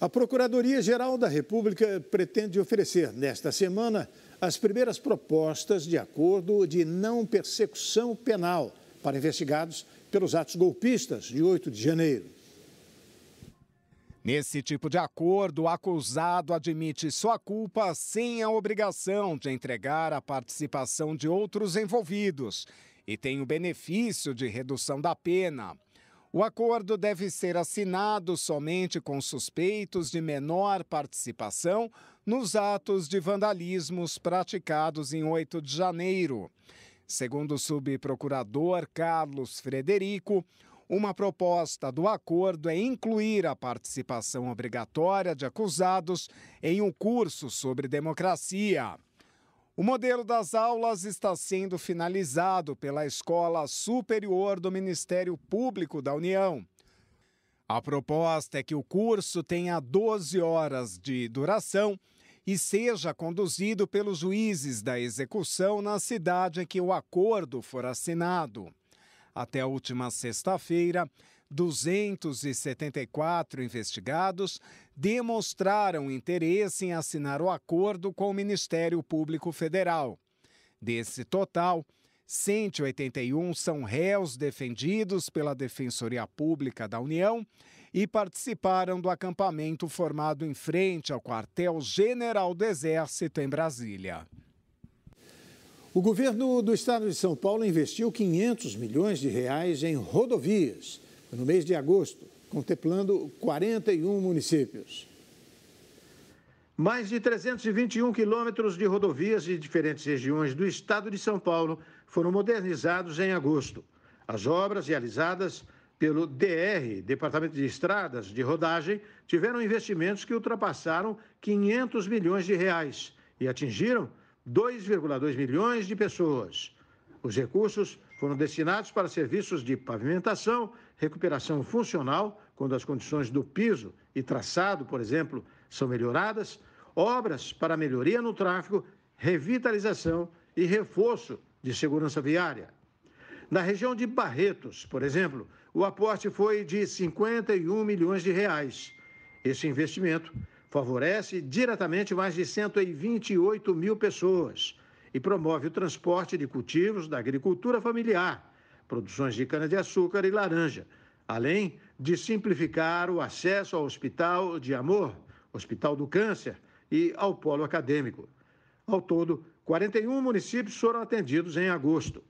A Procuradoria-Geral da República pretende oferecer, nesta semana, as primeiras propostas de acordo de não persecução penal para investigados pelos atos golpistas de 8 de janeiro. Nesse tipo de acordo, o acusado admite sua culpa sem a obrigação de entregar a participação de outros envolvidos e tem o benefício de redução da pena. O acordo deve ser assinado somente com suspeitos de menor participação nos atos de vandalismos praticados em 8 de janeiro. Segundo o subprocurador Carlos Frederico, uma proposta do acordo é incluir a participação obrigatória de acusados em um curso sobre democracia. O modelo das aulas está sendo finalizado pela Escola Superior do Ministério Público da União. A proposta é que o curso tenha 12 horas de duração e seja conduzido pelos juízes da execução na cidade em que o acordo for assinado. Até a última sexta-feira, 274 investigados demonstraram interesse em assinar o acordo com o Ministério Público Federal. Desse total, 181 são réus defendidos pela Defensoria Pública da União e participaram do acampamento formado em frente ao Quartel-General do Exército em Brasília. O governo do estado de São Paulo investiu 500 milhões de reais em rodovias então, no mês de agosto, contemplando 41 municípios. Mais de 321 quilômetros de rodovias de diferentes regiões do estado de São Paulo foram modernizados em agosto. As obras realizadas pelo DR, Departamento de Estradas de Rodagem, tiveram investimentos que ultrapassaram 500 milhões de reais e atingiram 2,2 milhões de pessoas. Os recursos foram destinados para serviços de pavimentação, recuperação funcional, quando as condições do piso e traçado, por exemplo, são melhoradas, obras para melhoria no tráfego, revitalização e reforço de segurança viária. Na região de Barretos, por exemplo, o aporte foi de 51 milhões de reais. Esse investimento favorece diretamente mais de 128 mil pessoas e promove o transporte de cultivos da agricultura familiar, produções de cana-de-açúcar e laranja, além de simplificar o acesso ao Hospital de Amor, Hospital do Câncer e ao Polo Acadêmico. Ao todo, 41 municípios foram atendidos em agosto.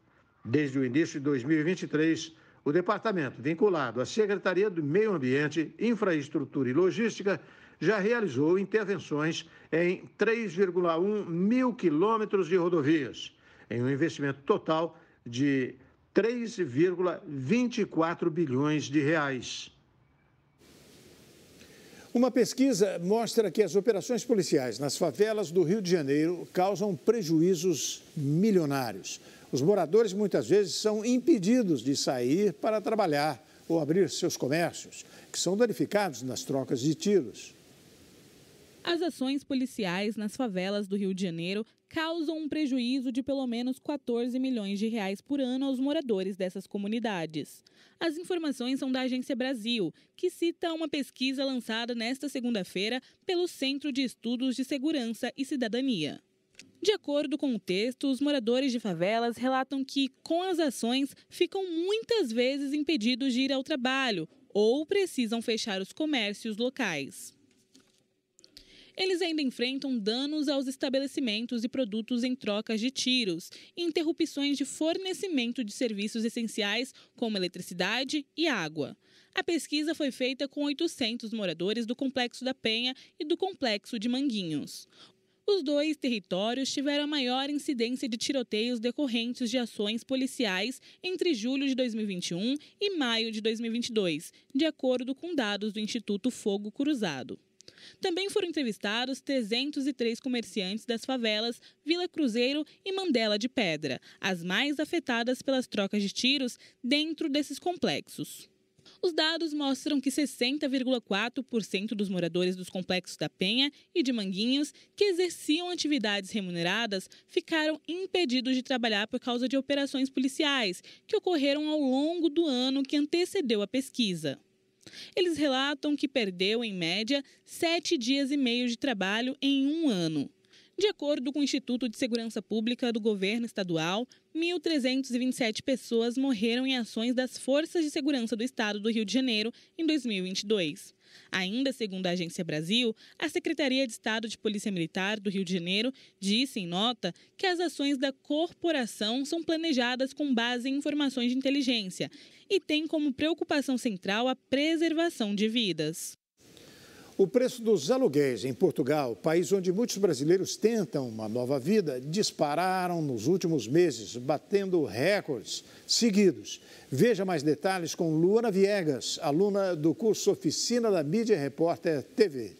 Desde o início de 2023, o departamento, vinculado à Secretaria do Meio Ambiente, Infraestrutura e Logística, já realizou intervenções em 3,1 mil quilômetros de rodovias, em um investimento total de 3,24 bilhões de reais. Uma pesquisa mostra que as operações policiais nas favelas do Rio de Janeiro causam prejuízos milionários. Os moradores muitas vezes são impedidos de sair para trabalhar ou abrir seus comércios, que são danificados nas trocas de tiros. As ações policiais nas favelas do Rio de Janeiro causam um prejuízo de pelo menos 14 milhões de reais por ano aos moradores dessas comunidades. As informações são da Agência Brasil, que cita uma pesquisa lançada nesta segunda-feira pelo Centro de Estudos de Segurança e Cidadania. De acordo com o texto, os moradores de favelas relatam que, com as ações, ficam muitas vezes impedidos de ir ao trabalho ou precisam fechar os comércios locais. Eles ainda enfrentam danos aos estabelecimentos e produtos em trocas de tiros, interrupções de fornecimento de serviços essenciais como eletricidade e água. A pesquisa foi feita com 800 moradores do Complexo da Penha e do Complexo de Manguinhos. Os dois territórios tiveram a maior incidência de tiroteios decorrentes de ações policiais entre julho de 2021 e maio de 2022, de acordo com dados do Instituto Fogo Cruzado. Também foram entrevistados 303 comerciantes das favelas Vila Cruzeiro e Mandela de Pedra, as mais afetadas pelas trocas de tiros dentro desses complexos. Os dados mostram que 60,4% dos moradores dos complexos da Penha e de Manguinhos que exerciam atividades remuneradas ficaram impedidos de trabalhar por causa de operações policiais que ocorreram ao longo do ano que antecedeu a pesquisa. Eles relatam que perdeu, em média, sete dias e meio de trabalho em um ano. De acordo com o Instituto de Segurança Pública do governo estadual, 1.327 pessoas morreram em ações das Forças de Segurança do Estado do Rio de Janeiro em 2022. Ainda segundo a Agência Brasil, a Secretaria de Estado de Polícia Militar do Rio de Janeiro disse em nota que as ações da corporação são planejadas com base em informações de inteligência e tem como preocupação central a preservação de vidas. O preço dos aluguéis em Portugal, país onde muitos brasileiros tentam uma nova vida, dispararam nos últimos meses, batendo recordes seguidos. Veja mais detalhes com Luana Viegas, aluna do curso Oficina da Mídia Repórter TV.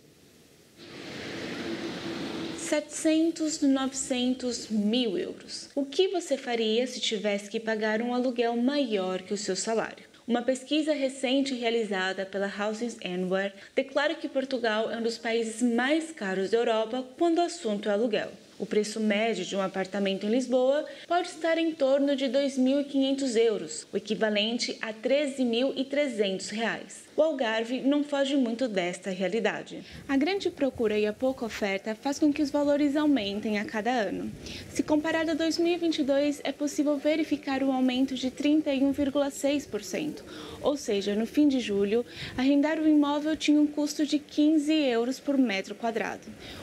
700, 900 mil euros. O que você faria se tivesse que pagar um aluguel maior que o seu salário? Uma pesquisa recente realizada pela Houses Anwar declara que Portugal é um dos países mais caros da Europa quando o assunto é aluguel. O preço médio de um apartamento em Lisboa pode estar em torno de 2.500 euros, o equivalente a 13.300 reais. O Algarve não foge muito desta realidade. A grande procura e a pouca oferta faz com que os valores aumentem a cada ano. Se comparado a 2022, é possível verificar um aumento de 31,6%. Ou seja, no fim de julho, arrendar o um imóvel tinha um custo de 15 euros por metro quadrado.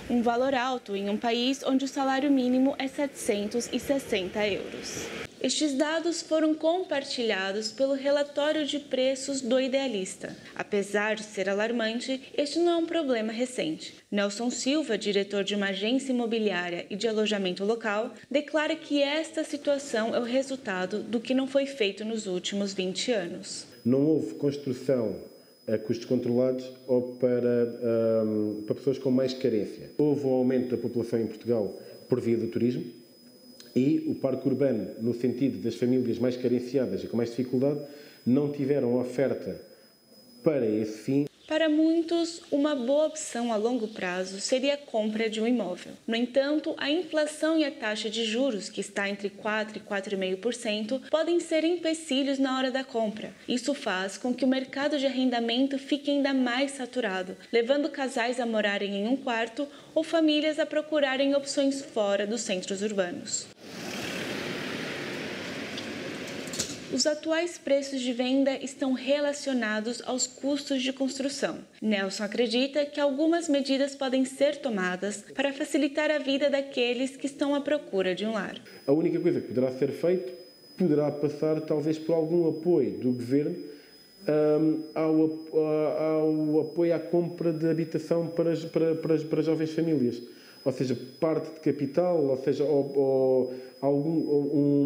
Um valor alto em um país onde onde o salário mínimo é 760 euros. Estes dados foram compartilhados pelo relatório de preços do Idealista. Apesar de ser alarmante, este não é um problema recente. Nelson Silva, diretor de uma agência imobiliária e de alojamento local, declara que esta situação é o resultado do que não foi feito nos últimos 20 anos. Não houve construção a custos controlados ou para, um, para pessoas com mais carência. Houve um aumento da população em Portugal por via do turismo e o parque urbano, no sentido das famílias mais carenciadas e com mais dificuldade, não tiveram oferta para esse fim para muitos, uma boa opção a longo prazo seria a compra de um imóvel. No entanto, a inflação e a taxa de juros, que está entre 4% e 4,5%, podem ser empecilhos na hora da compra. Isso faz com que o mercado de arrendamento fique ainda mais saturado, levando casais a morarem em um quarto ou famílias a procurarem opções fora dos centros urbanos. Os atuais preços de venda estão relacionados aos custos de construção. Nelson acredita que algumas medidas podem ser tomadas para facilitar a vida daqueles que estão à procura de um lar. A única coisa que poderá ser feita poderá passar talvez por algum apoio do governo um, ao, ao, apoio à compra de habitação para, para, para, para jovens famílias. Ou seja, parte de capital, ou seja, ou, ou algum,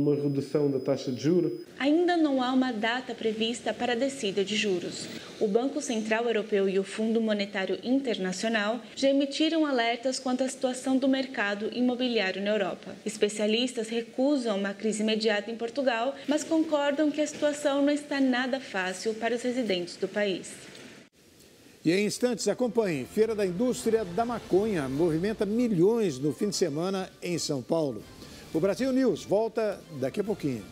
uma redução da taxa de juros? Ainda não há uma data prevista para a descida de juros. O Banco Central Europeu e o Fundo Monetário Internacional já emitiram alertas quanto à situação do mercado imobiliário na Europa. Especialistas recusam uma crise imediata em Portugal, mas concordam que a situação não está nada fácil para os residentes do país. E em instantes, acompanhe. Feira da Indústria da Maconha movimenta milhões no fim de semana em São Paulo. O Brasil News volta daqui a pouquinho.